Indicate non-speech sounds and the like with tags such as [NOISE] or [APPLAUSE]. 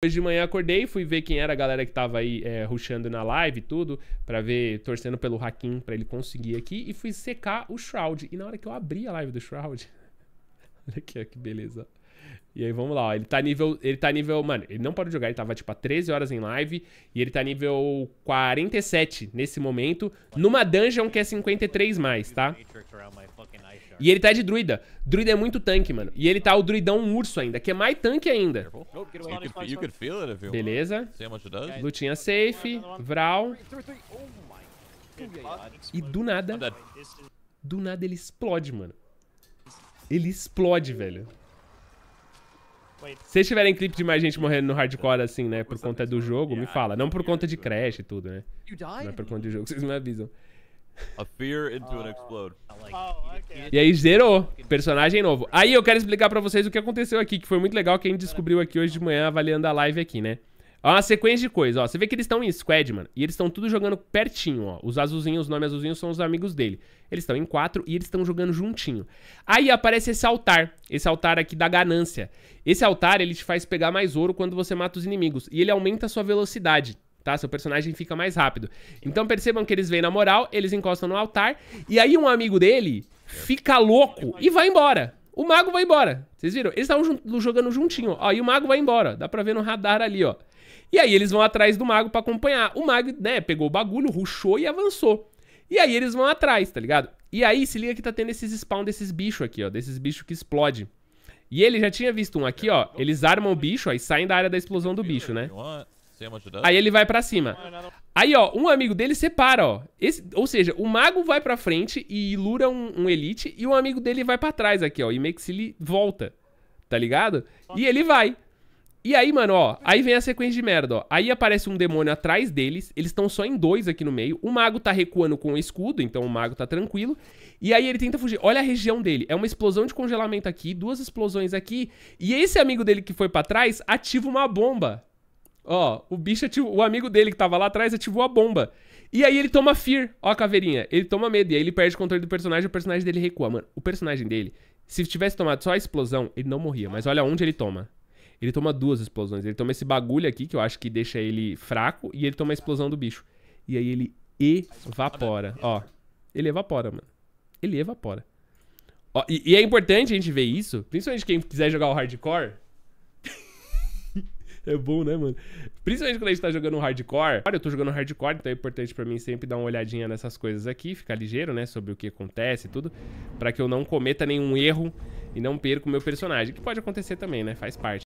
Hoje de manhã acordei, fui ver quem era a galera que tava aí é, ruxando na live e tudo, para ver, torcendo pelo Hakim para ele conseguir aqui, e fui secar o Shroud. E na hora que eu abri a live do Shroud, Olha aqui, que beleza. E aí, vamos lá, ó. Ele tá nível. Ele tá nível. Mano, ele não parou de jogar, ele tava tipo há 13 horas em live. E ele tá nível 47 nesse momento. Numa dungeon que é 53 mais, tá? E ele tá de druida. Druida é muito tanque, mano. E ele tá o druidão urso ainda, que é mais tanque ainda. Beleza. Lutinha safe. Vral. E do nada. Do nada ele explode, mano. Ele explode, velho. Se vocês tiverem clipe de mais gente morrendo no hardcore assim, né? Por conta do jogo, me fala. Não por conta de crash e tudo, né? Não é por conta do jogo, vocês me avisam. Oh. Oh, e aí zerou. Personagem novo. Aí eu quero explicar pra vocês o que aconteceu aqui, que foi muito legal que a gente descobriu aqui hoje de manhã avaliando a live aqui, né? Ó, uma sequência de coisas, ó. Você vê que eles estão em squad, mano. E eles estão tudo jogando pertinho, ó. Os azulzinhos, os nomes azulzinhos são os amigos dele. Eles estão em quatro e eles estão jogando juntinho. Aí aparece esse altar. Esse altar aqui da ganância. Esse altar, ele te faz pegar mais ouro quando você mata os inimigos. E ele aumenta a sua velocidade, tá? Seu personagem fica mais rápido. Então percebam que eles vêm na moral, eles encostam no altar. E aí um amigo dele fica louco e vai embora. O mago vai embora. Vocês viram? Eles estavam jogando juntinho, ó. E o mago vai embora. Dá pra ver no radar ali, ó. E aí eles vão atrás do mago para acompanhar. O mago, né, pegou o bagulho, ruxou e avançou. E aí eles vão atrás, tá ligado? E aí se liga que tá tendo esses spawn desses bichos aqui, ó, desses bichos que explode. E ele já tinha visto um aqui, ó. Eles armam o bicho, ó, e saem da área da explosão do bicho, né? Aí ele vai para cima. Aí, ó, um amigo dele separa, ó. Esse, ou seja, o mago vai pra frente e ilura um, um elite, e o um amigo dele vai para trás aqui, ó. E meio que se ele volta, tá ligado? E ele vai. E aí, mano, ó, aí vem a sequência de merda, ó. Aí aparece um demônio atrás deles, eles estão só em dois aqui no meio. O mago tá recuando com o escudo, então o mago tá tranquilo. E aí ele tenta fugir. Olha a região dele, é uma explosão de congelamento aqui, duas explosões aqui. E esse amigo dele que foi para trás ativa uma bomba. Ó, o bicho ativou, o amigo dele que tava lá atrás ativou a bomba. E aí ele toma fear, ó a caveirinha. Ele toma medo e aí ele perde o controle do personagem, o personagem dele recua, mano. O personagem dele, se tivesse tomado só a explosão, ele não morria, mas olha onde ele toma. Ele toma duas explosões. Ele toma esse bagulho aqui, que eu acho que deixa ele fraco, e ele toma a explosão do bicho. E aí ele evapora. Ó, ele evapora, mano. Ele evapora. Ó, e, e é importante a gente ver isso, principalmente quem quiser jogar o hardcore. [LAUGHS] é bom, né, mano? Principalmente quando a gente tá jogando hardcore. Olha, eu tô jogando hardcore, então é importante para mim sempre dar uma olhadinha nessas coisas aqui, ficar ligeiro, né, sobre o que acontece e tudo, para que eu não cometa nenhum erro e não perca o meu personagem, que pode acontecer também, né? Faz parte.